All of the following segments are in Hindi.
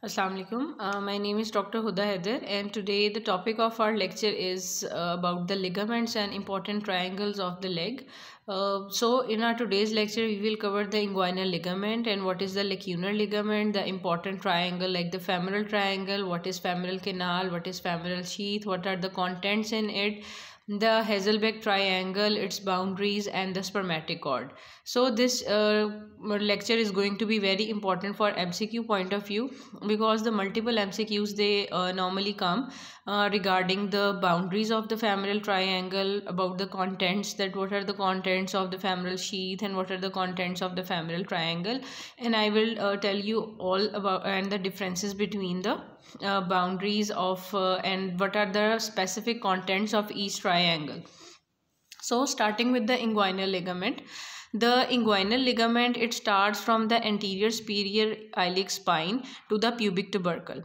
Assalamualaikum. Uh, my name is Dr. Huda Hader, and today the topic of our lecture is uh, about the ligaments and important triangles of the leg. Uh, so in our today's lecture we will cover the inguinal ligament and what is the lacunar ligament, the important triangle like the femoral triangle, what is femoral canal, what is femoral sheath, what are the contents in it, the Hazelbeck triangle, its boundaries, and the spermatic cord. So this uh, lecture is going to be very important for MCQ point of view because the multiple MCQs they uh, normally come uh, regarding the boundaries of the femoral triangle, about the contents that what are the contents of the femoral sheath and what are the contents of the femoral triangle, and I will uh, tell you all about and the differences between the uh, boundaries of uh, and what are the specific contents of each triangle so starting with the inguinal ligament the inguinal ligament it starts from the anterior superior iliac spine to the pubic tubercle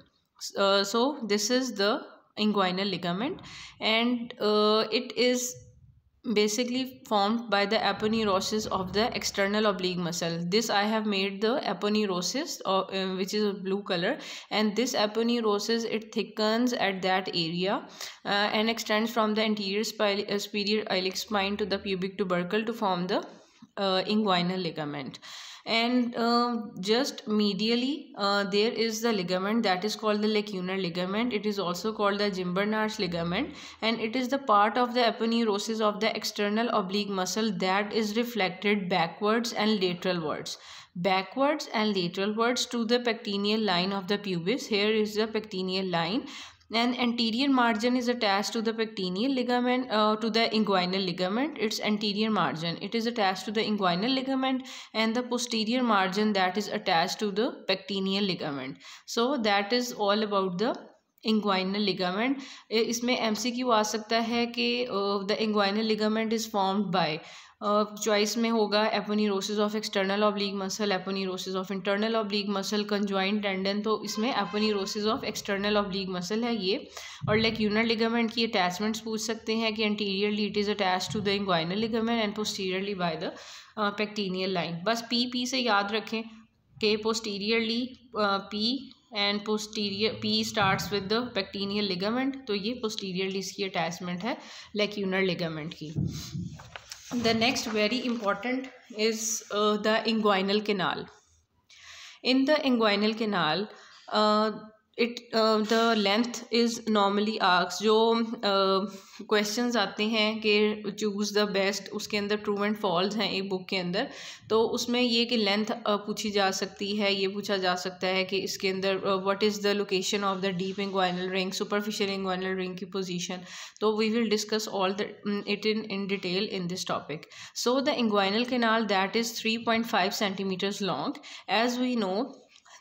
uh, so this is the inguinal ligament and uh, it is basically formed by the aponeurosis of the external oblique muscle this i have made the aponeurosis or uh, uh, which is blue color and this aponeurosis it thickens at that area uh, and extends from the anterior uh, superior iliac spine to the pubic tubercle to form the uh, inguinal ligament and uh, just medially uh, there is the ligament that is called the lacunar ligament it is also called the gimbernard's ligament and it is the part of the aponeurosis of the external oblique muscle that is reflected backwards and lateralwards backwards and lateralwards to the pectineal line of the pubis here is the pectineal line then anterior margin is attached to the pectineal ligament, uh, to the inguinal ligament, its anterior margin. It is attached to the inguinal ligament and the posterior margin that is attached to the pectineal ligament. So that is all about the inguinal ligament इसमें एम सी क्यू आ सकता है कि the inguinal ligament is formed by choice में होगा aponeurosis of external oblique muscle aponeurosis of internal oblique muscle conjoint tendon तो इसमें aponeurosis of external oblique muscle है ये और लाइक यूनर लिगामेंट की अटैचमेंट्स पूछ सकते हैं कि anteriorly it is attach to the inguinal ligament and posteriorly by the pectineal line बस पी पी से याद रखें के posteriorly P and posterior P starts with the pectineal ligament तो ये पोस्टीरियरली इसकी अटैचमेंट है लेक्यूनर लिगामेंट की the next very important is uh, the inguinal canal in the inguinal canal uh, it the length is normally आर्क्स जो क्वेश्चन uh, आते हैं कि चूज़ द बेस्ट उसके अंदर ट्रू एंड फॉल्स हैं एक बुक के अंदर तो उसमें ये कि लेंथ uh, पूछी जा सकती है ये पूछा जा सकता है कि इसके अंदर what is the location of the deep inguinal ring superficial inguinal ring की पोजिशन तो we will discuss all the it in in detail in this topic so the inguinal canal that is three point five centimetres long as we know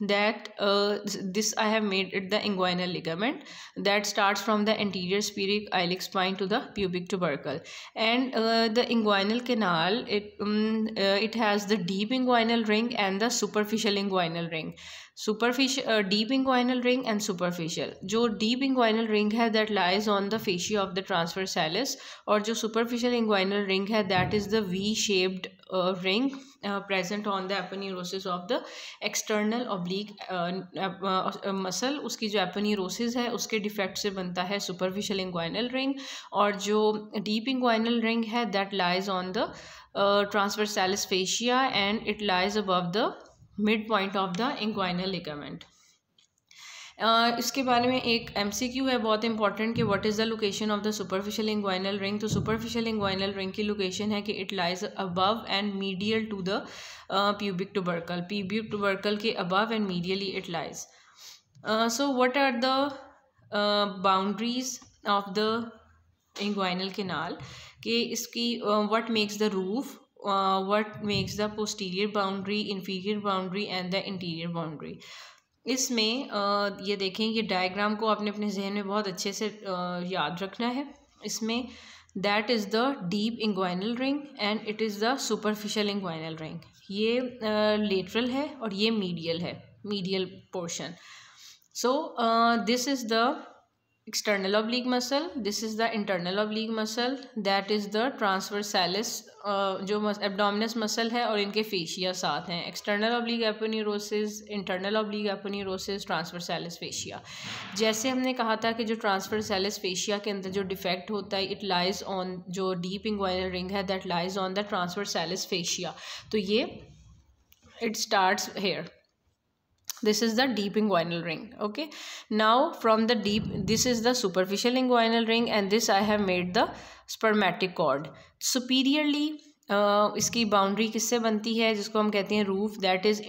that uh, this I have made it the inguinal ligament that starts from the anterior spheric iliac spine to the pubic tubercle and uh, the inguinal canal it um, uh, it has the deep inguinal ring and the superficial inguinal ring superficial uh, deep inguinal ring and superficial जो deep inguinal ring है that lies on the fascia of the transversalis और जो superficial inguinal ring है that is the V shaped uh, ring present on the aponeurosis of the external oblique muscle उसकी जो एपनीरोसिस है उसके डिफेक्ट से बनता है सुपरफिशियल इंग्वाइनल रिंग और जो डीप इंग्वाइनल रिंग है that lies on the transversalis fascia and it lies above the mid point of the inguinal ligament इसके बारे में एक एम है बहुत इंपॉर्टेंट कि what is the location of the superficial inguinal ring तो सुपरफिशियल इंग्वाइनल रिंग की लोकेशन है कि it lies above and medial to the pubic tubercle pubic tubercle के above and medially it lies so what are the boundaries of the inguinal canal कि इसकी what makes the roof what makes the posterior boundary inferior boundary and the interior boundary इसमें ये देखें ये डायग्राम को आपने अपने जहन में बहुत अच्छे से याद रखना है इसमें that is the deep inguinal ring and it is the superficial inguinal ring ये लेटरल है और ये मीडियल है medial portion so this is the external oblique muscle this is the internal oblique muscle that is the transversalis uh, जो abdominis muscle है और इनके fascia साथ हैं external oblique aponeurosis internal oblique aponeurosis transversalis fascia जैसे हमने कहा था कि जो transversalis fascia के अंदर जो defect होता है it lies on जो deep inguinal ring है that lies on the transversalis fascia तो ये it starts here this is the deep inguinal ring okay now from the deep this is the superficial inguinal ring and this i have made the spermatic cord superiorly uh, iski boundary is बनती है जिसको हम कहते हैं roof that is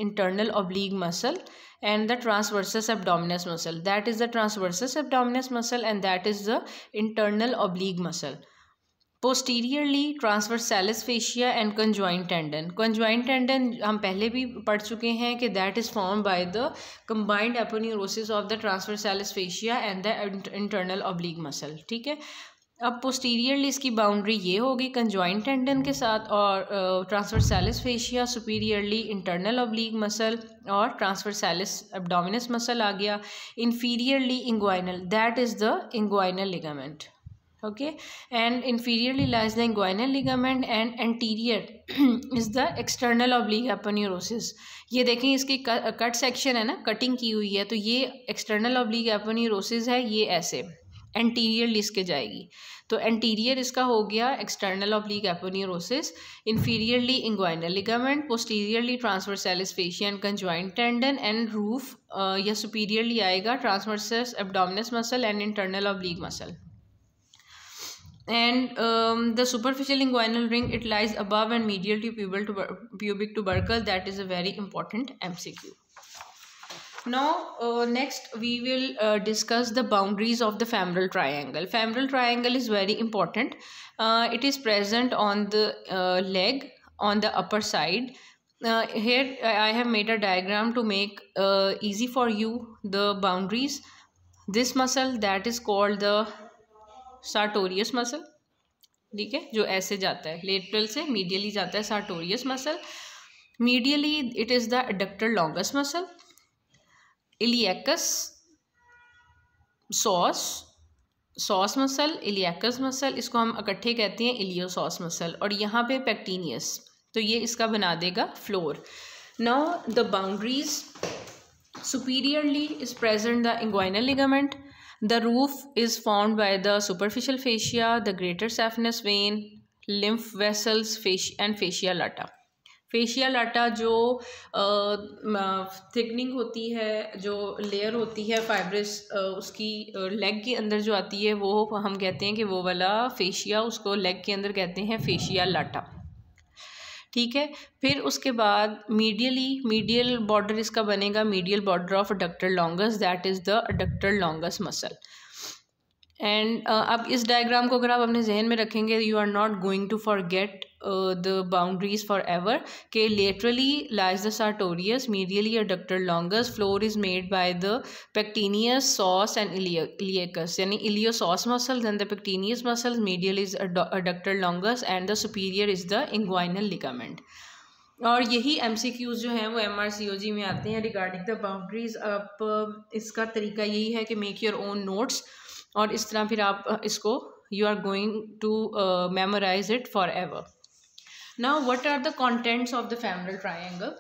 and the transversus abdominis muscle that is the transversus abdominis muscle and that is the internal oblique muscle posteriorly transversalis fascia and conjoint tendon conjoint tendon हम पहले भी पढ़ चुके हैं कि that is form by the combined aponeurosis of the transversalis fascia and the internal oblique muscle ठीक है अब पोस्टीरियरली इसकी बाउंड्री ये होगी कंजॉइंट टेंडन के साथ और transversalis fascia superiorly internal oblique muscle और ट्रांसवर्सैलिस एब्डोमिनस मसल आ गया inferiorly inguinal that is the inguinal ligament okay and inferiorly lies the inguinal ligament and anterior is the external oblique aponeurosis ये देखें इसकी कट सेक्शन है ना कटिंग की हुई है तो ये एक्सटर्नल ऑब्लिक एपोन्यूरोसिस है ये ऐसे एंटीरियर लिस्ट के जाएगी तो एंटीरियर इसका हो गया external oblique aponeurosis inferiorly inguinal ligament posteriorly transversalis fascia conjoint tendon and roof या सुपीरियरली आएगा transversus abdominis muscle and internal oblique muscle and um, the superficial inguinal ring it lies above and medial to pubic to pubic tubercle that is a very important mcq now uh, next we will uh, discuss the boundaries of the femoral triangle femoral triangle is very important uh, it is present on the uh, leg on the upper side uh, here i have made a diagram to make uh, easy for you the boundaries this muscle that is called the sartorius muscle ठीक है जो ऐसे जाता है लेटरल से मीडियली जाता है sartorius muscle medially it is the adductor longus muscle iliacus psoas psoas muscle iliacus muscle इसको हम इकट्ठे कहते हैं इलियोसॉस मसल और यहाँ पे पैक्टीनियस तो ये इसका बना देगा floor now the boundaries superiorly is present the inguinal ligament the roof is formed by the superficial fascia the greater saphenous vein lymph vessels and fascia lata fascia lata जो थिकनिंग होती है जो लेयर होती है फाइब्रस उसकी लेग के अंदर जो आती है वो हम कहते हैं कि वो वाला फेशिया उसको लेग के अंदर कहते हैं फेशिया लाटा ठीक है फिर उसके बाद मीडियली मीडियल बॉर्डर इसका बनेगा medial border of adductor longus that is the adductor longus muscle and अब इस डायग्राम को अगर आप अपने जहन में रखेंगे you are not going to forget the boundaries forever के laterally lies the sartorius medially adductor longus floor is made by the pectineus psoas and iliacus यानी iliopsoas muscle and the pectineus muscle medial is adductor longus and the superior is the inguinal ligament और यही एम सी क्यूज जो हैं वो एम आर सी ओ जी में आते हैं रिगार्डिंग द बाउंड्रीज आप इसका तरीका यही है कि मेक योर ओन नोट्स और इस तरह फिर आप uh, इसको you are going to memorize it forever Now, what are the contents of the femoral triangle?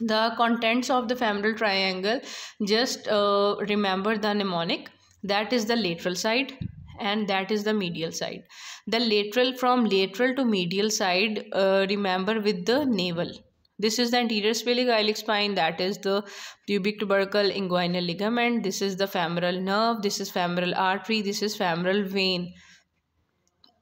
The contents of the femoral triangle, just uh, remember the mnemonic that is the lateral side and that is the medial side. The lateral from lateral to medial side, uh, remember with the navel. This is the anterior sphalic spine, that is the pubic tubercle inguinal ligament. This is the femoral nerve, this is femoral artery, this is femoral vein.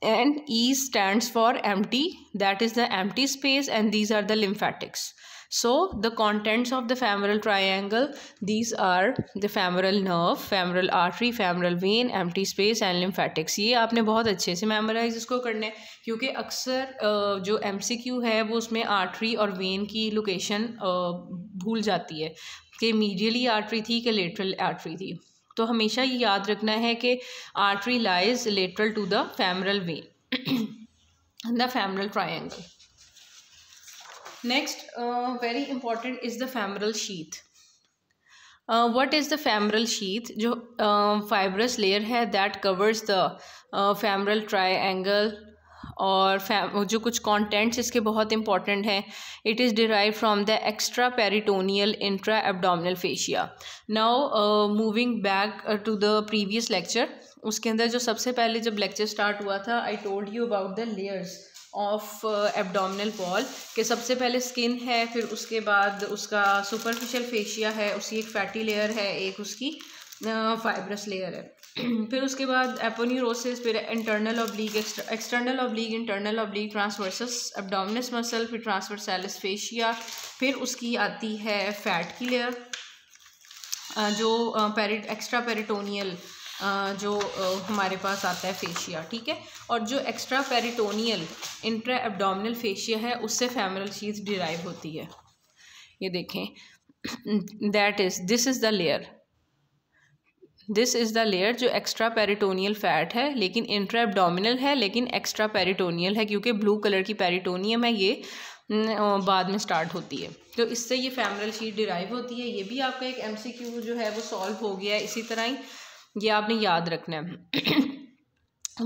and E stands for empty, that is the empty space and these are the lymphatics. So the contents of the femoral triangle, these are the femoral nerve, femoral artery, femoral vein, empty space and lymphatics. ये आपने बहुत अच्छे से memorize इसको करना है क्योंकि अक्सर जो एम है वो उसमें आर्टरी और वेन की लोकेशन भूल जाती है कि मीडियली आर्टरी थी कि लेटरल आर्टरी थी तो हमेशा ये याद रखना है कि artery lies lateral to the femoral vein the femoral triangle next very important is the femoral sheath what is the femoral sheath जो फाइबरस uh, लेयर है that covers the femoral triangle और जो कुछ कॉन्टेंट्स इसके बहुत इंपॉर्टेंट हैं it is derive from the extra peritoneal intra abdominal fascia now moving back to the previous lecture उसके अंदर जो सबसे पहले जब लेक्चर स्टार्ट हुआ था I told you about the layers of abdominal wall के सबसे पहले स्किन है फिर उसके बाद उसका सुपरफिशियल फेशिया है उसकी एक फैटी लेयर है एक उसकी फाइब्रस लेयर है फिर उसके बाद एपोन्यूरोसिस फिर internal oblique external oblique internal oblique transversus abdominis muscle फिर ट्रांसवर्सैलिस फेशिया फिर उसकी आती है फैट की लेयर जो पेरि एक्स्ट्रा पेरिटोनियल जो हमारे पास आता है फेशिया ठीक है और जो extra peritoneal intra abdominal fascia है उससे फेमरल चीज डिराइव होती है ये देखें that is this is the layer this is the layer जो एक्स्ट्रा पेरिटोनियल फैट है लेकिन इंट्रा एबडोमिनल है लेकिन एक्स्ट्रा पेरिटोनियल है क्योंकि ब्लू कलर की पेरिटोनियम है ये बाद में स्टार्ट होती है तो इससे ये फैमरल शीट डिराइव होती है ये भी आपका एक एमसीक्यू जो है वो सॉल्व हो गया है इसी तरह ही ये आपने याद रखना है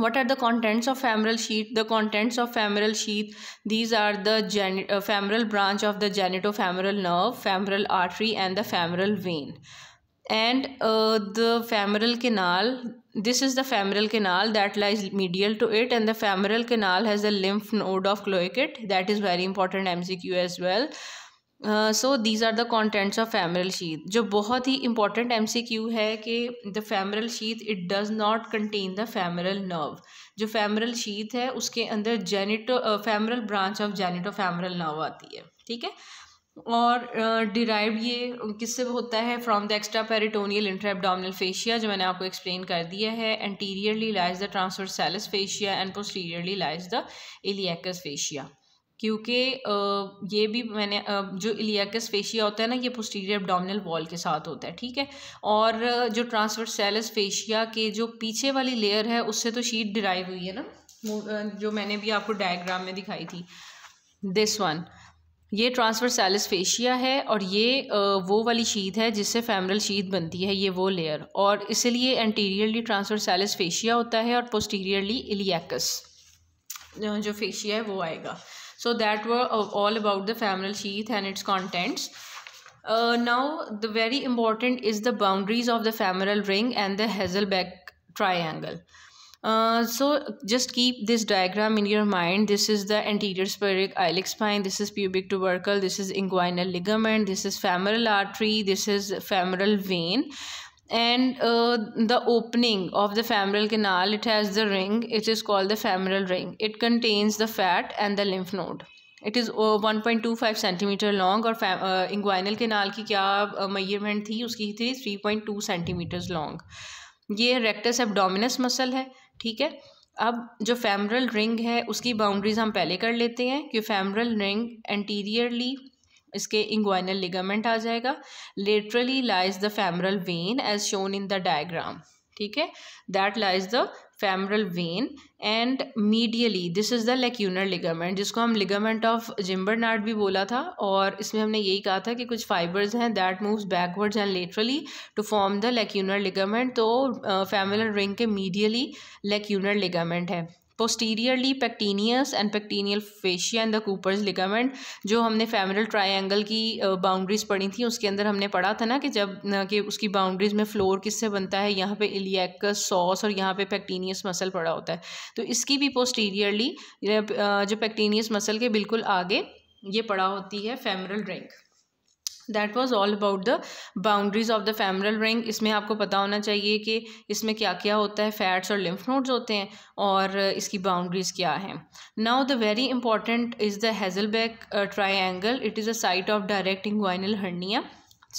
what are the contents of femoral sheath the contents of femoral sheath these are the gen uh, femoral branch of the genitofemoral nerve femoral artery and the femoral vein and the femoral canal this is the femoral canal that lies medial to it and the femoral canal has the lymph node of Cloquet that is very important M C Q as well so these are the contents of femoral sheath जो बहुत ही इंपॉर्टेंट एम सी क्यू है कि the femoral sheath it does not contain the femoral nerve जो फैमरल शीत है उसके अंदर genito genitofemoral branch of genitofemoral nerve आती है ठीक है और डिराइव uh, ये किससे होता है from the extra peritoneal inter abdominal fascia जो मैंने आपको एक्सप्लेन कर दिया है एंटीरियरली लाइज द सेलस fascia and posteriorly lies the iliacus fascia क्योंकि uh, ये भी मैंने uh, जो इलियकस फेशिया होता है ना ये पोस्टीरियर एबडामिनल वॉल के साथ होता है ठीक है और जो सेलस फेशिया के जो पीछे वाली लेयर है उससे तो शीट डिराइव हुई है ना जो मैंने भी आपको डायग्राम में दिखाई थी दिस वन ये ट्रांसफर सैलिस फेशिया है और ये वो वाली शीत है जिससे फैमरल शीत बनती है ये वो लेयर और इसलिए एंटीरियरली ट्रांसफर सैलिस फेशिया होता है और पोस्टीरियरली इलियाकस जो फेशिया है वो आएगा so that were all about the femoral sheath and its contents now the very important is the boundaries of the femoral ring and the Hesselbach triangle Uh, so just keep this diagram in your mind. This is the anterior spheric iliac spine. This is pubic tubercle. This is inguinal ligament. This is femoral artery. This is femoral vein and uh, the opening of the femoral canal it has the ring it is called the femoral ring it contains the fat and the lymph node it is one point two five centimeter long और इंग्वाइनल केनाल की क्या मयरमेंट थी उसकी थी three point two centimeters long ये रेक्टस एबडोमिनस मसल है ठीक है अब जो फैमरल रिंग है उसकी बाउंड्रीज हम पहले कर लेते हैं कि फैमरल रिंग एंटीरियरली इसके इंग्वाइनल लिगामेंट आ जाएगा laterally lies the femoral vein as shown in the diagram ठीक है that lies the femoral vein and medially this is the lacunar ligament जिसको हम लिगामेंट ऑफ जिम्बर नार्ड भी बोला था और इसमें हमने यही कहा था कि कुछ फाइबर्स हैं that moves backwards and laterally to form the lacunar ligament तो फेमुलर रिंग के मीडियली लेक्यूनर लिगामेंट है posteriorly pectineus and pectineal fascia and the Cooper's ligament जो हमने फेमरल ट्रायंगल की बाउंड्रीज पढ़ी थी उसके अंदर हमने पढ़ा था ना कि जब ना कि उसकी बाउंड्रीज में फ्लोर किससे बनता है यहाँ पे इलियक सॉस और यहाँ पे पैक्टीनियस मसल पड़ा होता है तो इसकी भी पोस्टीरियरली जो पैक्टीनियस मसल के बिल्कुल आगे ये पड़ा होती है femoral ring that was all about the boundaries of the femoral ring इसमें आपको पता होना चाहिए कि इसमें क्या क्या होता है फैट्स और लिम्फ नोड्स होते हैं और इसकी बाउंड्रीज क्या हैं now the very important is the Hesselbach triangle it is a site of direct inguinal hernia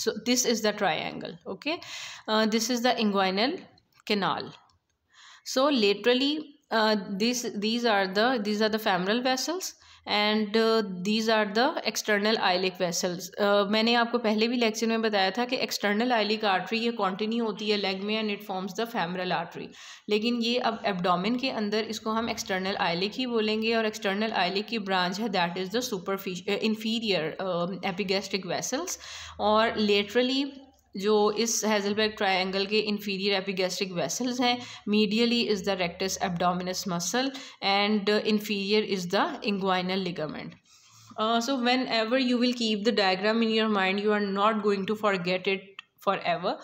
so this is the triangle okay this is the inguinal canal सो laterally uh, are these are the these are the and these are the external iliac vessels मैंने आपको पहले भी लेक्चर में बताया था कि एक्सटर्नल आइलिक आर्टरी ये कॉन्टिन्यू होती है लेग में and it forms the femoral artery लेकिन ये अब एबडोमिन के अंदर इसको हम एक्सटर्नल आइलिक ही बोलेंगे और एक्सटर्नल आइलिक की ब्रांच है that is the superficial inferior epigastric vessels और लेटरली जो इस हेजलबर्ग ट्रायंगल के इन्फीरियर एपिगेस्ट्रिक वेसल्स हैं medially is the rectus abdominis muscle and inferior is the inguinal ligament so whenever you will keep the diagram in your mind you are not going to forget it forever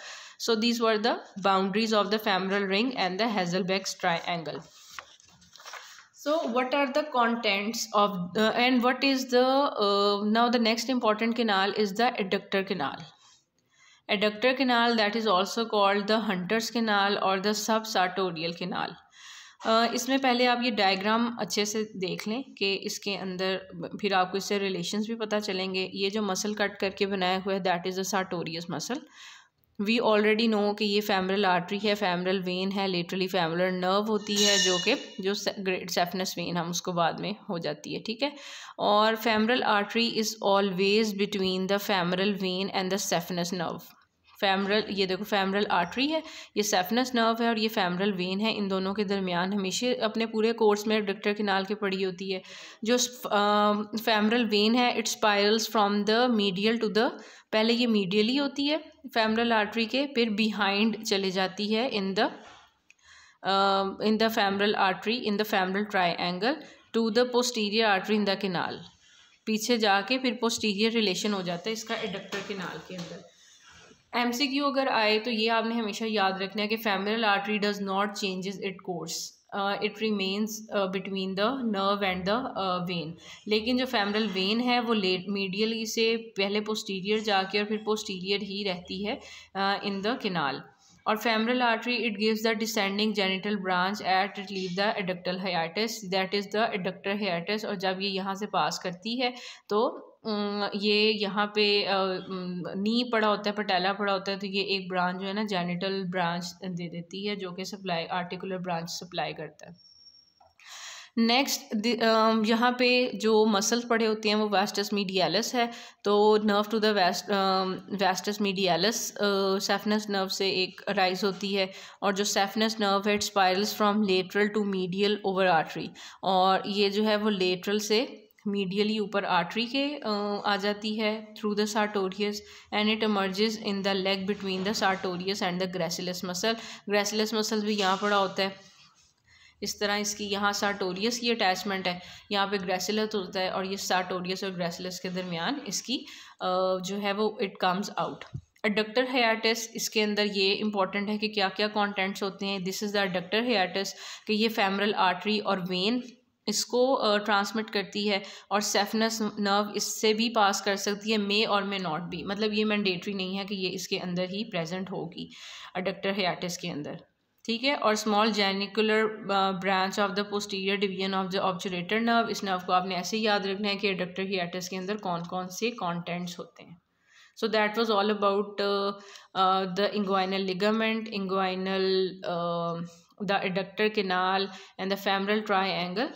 so these were the boundaries of the femoral ring and the Hesselbach's triangle so what are the contents of uh, and what is the uh, now the next important canal is the adductor canal adductor canal that is also called the Hunter's canal और द सब सार्टोरियल Uh, इसमें पहले आप ये डायग्राम अच्छे से देख लें कि इसके अंदर फिर आपको इससे रिलेशंस भी पता चलेंगे ये जो मसल कट करके बनाया हुआ है that is the sartorius muscle we already know कि ये फैमरल आर्टरी है फैमरल वेन है लेटरली फैमरल नर्व होती है जो कि जो ग्रेट सेफनस वेन हम उसको बाद में हो जाती है ठीक है और femoral artery is always between the femoral vein and the saphenous nerve femoral ये देखो फैमरल आर्टरी है ये सेफनस नर्व है और ये फैमरल वेन है इन दोनों के दरमियान हमेशा अपने पूरे कोर्स में डिक्टर नाल के पड़ी होती है जो फैमरल वेन है it spirals from the medial to the पहले ये मीडियली होती है फैमरल आर्टरी के फिर बिहाइंड चले जाती है in the in the femoral artery in the femoral triangle to the posterior artery in the canal पीछे जाके फिर पोस्टीरियर रिलेशन हो जाता है इसका एडक्टर किनाल के अंदर क्यू अगर आए तो ये आपने हमेशा याद रखना है कि femoral artery does not changes it course it remains between the nerve and the vein लेकिन जो फेमरल वेन है वो ले मीडियली से पहले पोस्टीरियर जाके और फिर पोस्टीरियर ही रहती है इन द किनाल और femoral artery it gives the descending genital branch at it leave the adductor hiatus that is the adductor hiatus और जब ये यहाँ से पास करती है तो ये यहाँ पे नी पड़ा होता है पटेला पड़ा होता है तो ये एक ब्रांच जो है ना जेनिटल ब्रांच दे देती है जो कि सप्लाई आर्टिकुलर ब्रांच सप्लाई करता है नेक्स्ट यहाँ पे जो मसल्स पड़े होते हैं वो वेस्टस मीडियालस है तो nerve to the vast vastus medialis saphenous nerve से एक राइज होती है और जो सेफनस नर्व है it spirals from lateral to medial over artery और ये जो है वो लेटरल से मीडियली ऊपर आर्टरी के आ जाती है through the sartorius and it emerges in the leg between the sartorius and the gracilis muscle gracilis muscle भी यहाँ पड़ा होता है इस तरह इसकी यहाँ सार्टोरियस की अटैचमेंट है यहाँ पे ग्रेसिलस होता है और ये सार्टोरियस और ग्रेसिलस के दरमियान इसकी जो है वो it comes out adductor hiatus इसके अंदर ये इंपॉर्टेंट है कि क्या क्या कॉन्टेंट्स होते हैं this is the adductor hiatus कि ये फेमरल आर्टरी और वेन इसको ट्रांसमिट करती है और सेफनस नर्व इससे भी पास कर सकती है मे और मे नॉट भी मतलब ये मैंडेटरी नहीं है कि ये इसके अंदर ही प्रेजेंट होगी अडक्टर हयाटिस के अंदर ठीक है और small genicular branch of the posterior division of the obturator nerve इस नर्व को आपने ऐसे याद रखना है कि अडक्टर हियाटिस के अंदर कौन कौन से कॉन्टेंट्स होते हैं so that was all about the inguinal ligament inguinal the adductor canal and the femoral try angle